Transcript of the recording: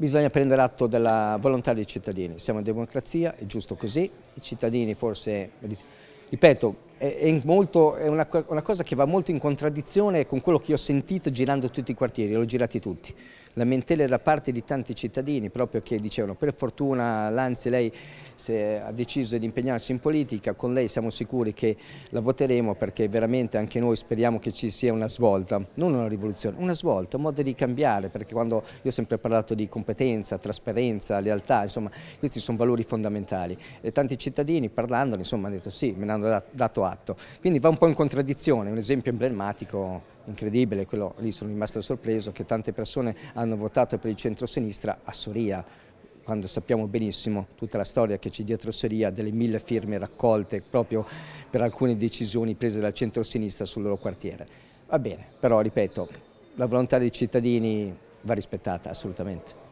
Bisogna prendere atto della volontà dei cittadini, siamo in democrazia, è giusto così, i cittadini forse, ripeto, è, molto, è una, una, cosa che va molto in contraddizione con quello che ho sentito girando tutti i quartieri, l'ho girati tutti. Lamentele da parte di tanti cittadini proprio che dicevano per fortuna Lanzi lei ha deciso di impegnarsi in politica, con lei siamo sicuri che la voteremo perché veramente anche noi speriamo che ci sia una svolta, non una rivoluzione, una svolta, un modo di cambiare perché quando io ho sempre parlato di competenza, trasparenza, lealtà, insomma questi sono valori fondamentali e tanti cittadini parlandone insomma hanno detto sì, me ne hanno dato atto fatto. Quindi va un po' in contraddizione, un esempio emblematico incredibile, quello lì sono rimasto sorpreso che tante persone hanno votato per il centro-sinistra a Soria quando sappiamo benissimo tutta la storia che c'è dietro Soria delle mille firme raccolte proprio per alcune decisioni prese dal centro-sinistra sul loro quartiere. Va bene, però ripeto, la volontà dei cittadini va rispettata assolutamente.